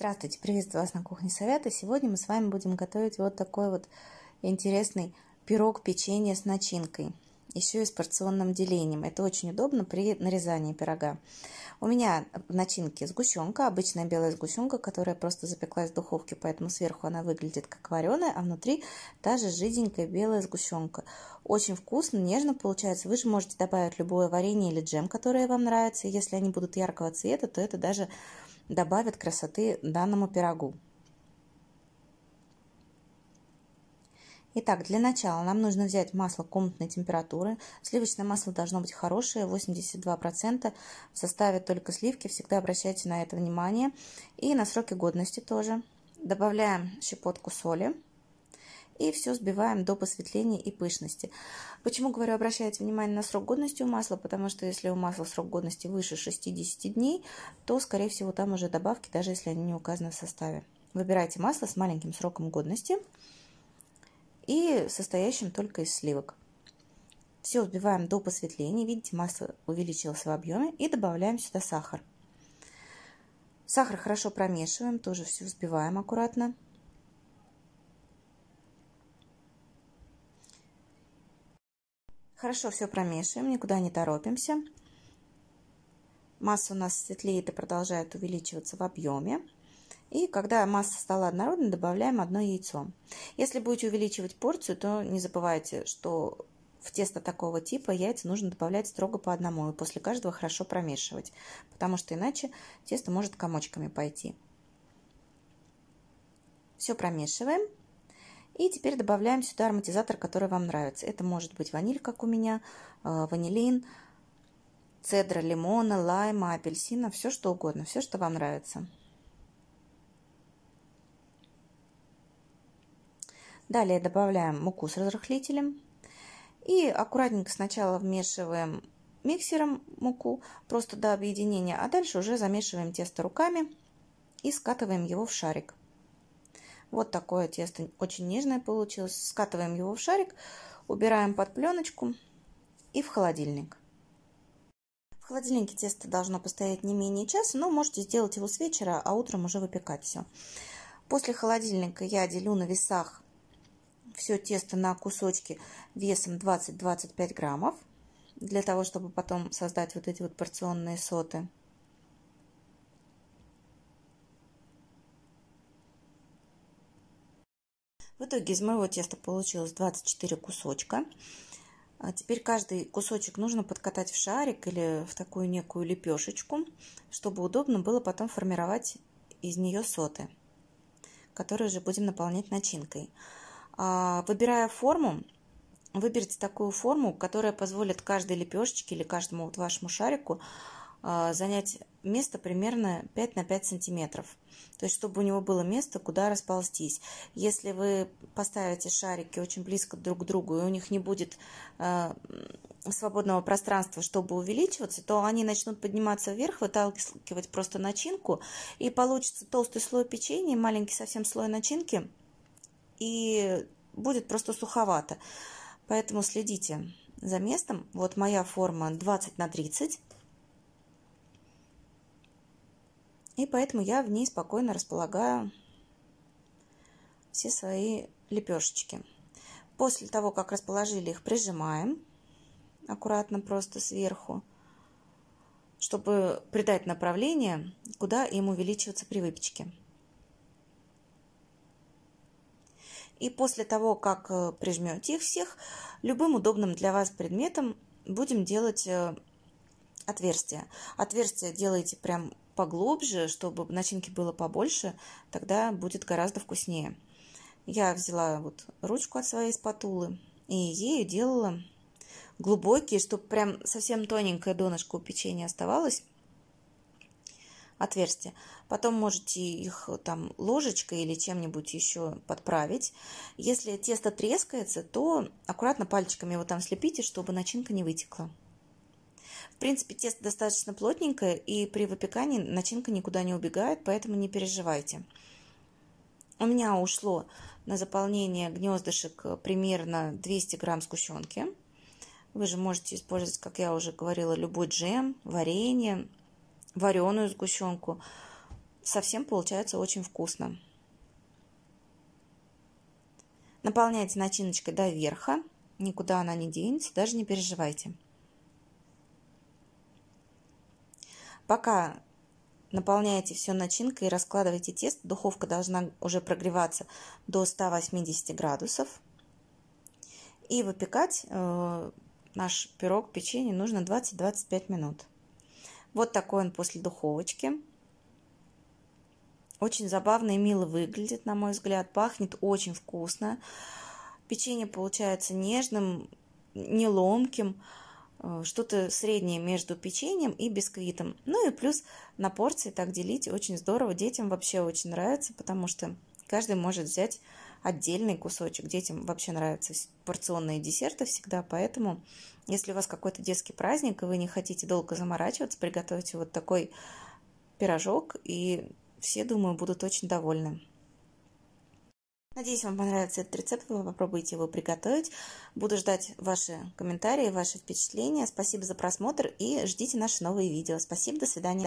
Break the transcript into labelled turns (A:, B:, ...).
A: Здравствуйте, приветствую вас на кухне совета. Сегодня мы с вами будем готовить вот такой вот интересный пирог печенье с начинкой, еще и с порционным делением. Это очень удобно при нарезании пирога. У меня в начинке сгущенка, обычная белая сгущенка, которая просто запеклась в духовке, поэтому сверху она выглядит как вареная, а внутри та же жиденькая белая сгущенка. Очень вкусно, нежно получается. Вы же можете добавить любое варенье или джем, которое вам нравится. Если они будут яркого цвета, то это даже добавят красоты данному пирогу. Итак, для начала нам нужно взять масло комнатной температуры. Сливочное масло должно быть хорошее, 82%. В составе только сливки, всегда обращайте на это внимание. И на сроки годности тоже. Добавляем щепотку соли и все сбиваем до посветления и пышности. Почему говорю, обращайте внимание на срок годности у масла, потому что если у масла срок годности выше 60 дней, то, скорее всего, там уже добавки, даже если они не указаны в составе. Выбирайте масло с маленьким сроком годности и состоящим только из сливок. Все взбиваем до посветления. Видите, масло увеличилось в объеме. И добавляем сюда сахар. Сахар хорошо промешиваем, тоже все взбиваем аккуратно. Хорошо все промешиваем, никуда не торопимся. Масса у нас светлеет и продолжает увеличиваться в объеме. И когда масса стала однородной, добавляем одно яйцо. Если будете увеличивать порцию, то не забывайте, что в тесто такого типа яйца нужно добавлять строго по одному и после каждого хорошо промешивать, потому что иначе тесто может комочками пойти. Все промешиваем. И теперь добавляем сюда ароматизатор, который вам нравится. Это может быть ваниль, как у меня, э, ванилин, цедра лимона, лайма, апельсина, все что угодно, все, что вам нравится. Далее добавляем муку с разрыхлителем. И аккуратненько сначала вмешиваем миксером муку, просто до объединения, а дальше уже замешиваем тесто руками и скатываем его в шарик. Вот такое тесто, очень нежное получилось. Скатываем его в шарик, убираем под пленочку и в холодильник. В холодильнике тесто должно постоять не менее часа, но можете сделать его с вечера, а утром уже выпекать все. После холодильника я делю на весах все тесто на кусочки весом 20-25 граммов, для того, чтобы потом создать вот эти вот порционные соты. В итоге из моего теста получилось 24 кусочка. А теперь каждый кусочек нужно подкатать в шарик или в такую некую лепешечку, чтобы удобно было потом формировать из нее соты, которые же будем наполнять начинкой. А, выбирая форму, выберите такую форму, которая позволит каждой лепешечке или каждому вот вашему шарику а, занять место примерно 5 на 5 сантиметров. То есть, чтобы у него было место, куда расползтись. Если вы поставите шарики очень близко друг к другу, и у них не будет э, свободного пространства, чтобы увеличиваться, то они начнут подниматься вверх, выталкивать просто начинку, и получится толстый слой печенья, маленький совсем слой начинки, и будет просто суховато. Поэтому следите за местом. Вот моя форма 20 на 30 И поэтому я в ней спокойно располагаю все свои лепешечки. После того, как расположили их, прижимаем аккуратно просто сверху, чтобы придать направление, куда им увеличиваться при выпечке. И после того, как э, прижмете их всех, любым удобным для вас предметом будем делать э, отверстия. Отверстия делайте прям поглубже, чтобы начинки было побольше, тогда будет гораздо вкуснее. Я взяла вот ручку от своей спатулы и ею делала глубокие, чтобы прям совсем тоненькое донышко у печенья оставалось отверстия. Потом можете их там ложечкой или чем-нибудь еще подправить. Если тесто трескается, то аккуратно пальчиками его там слепите, чтобы начинка не вытекла. В принципе, тесто достаточно плотненькое, и при выпекании начинка никуда не убегает, поэтому не переживайте. У меня ушло на заполнение гнездышек примерно 200 грамм сгущенки. Вы же можете использовать, как я уже говорила, любой джем, варенье, вареную сгущенку. Совсем получается очень вкусно. Наполняйте начиночкой до верха. Никуда она не денется, даже не переживайте. Пока наполняете все начинкой и раскладываете тесто. Духовка должна уже прогреваться до 180 градусов. И выпекать э, наш пирог, печенье нужно 20-25 минут. Вот такой он после духовочки. Очень забавно и мило выглядит, на мой взгляд. Пахнет очень вкусно. Печенье получается нежным, неломким. ломким Э, что-то среднее между печеньем и бисквитом. Ну и плюс на порции так делить очень здорово. Детям вообще очень нравится, потому что каждый может взять отдельный кусочек. Детям вообще нравятся порционные десерты всегда, поэтому если у вас какой-то детский праздник, и вы не хотите долго заморачиваться, приготовьте вот такой пирожок, и все, думаю, будут очень довольны. Надеюсь, вам понравится этот рецепт, вы попробуйте его приготовить. Буду ждать ваши комментарии, ваши впечатления. Спасибо за просмотр и ждите наши новые видео. Спасибо, до свидания.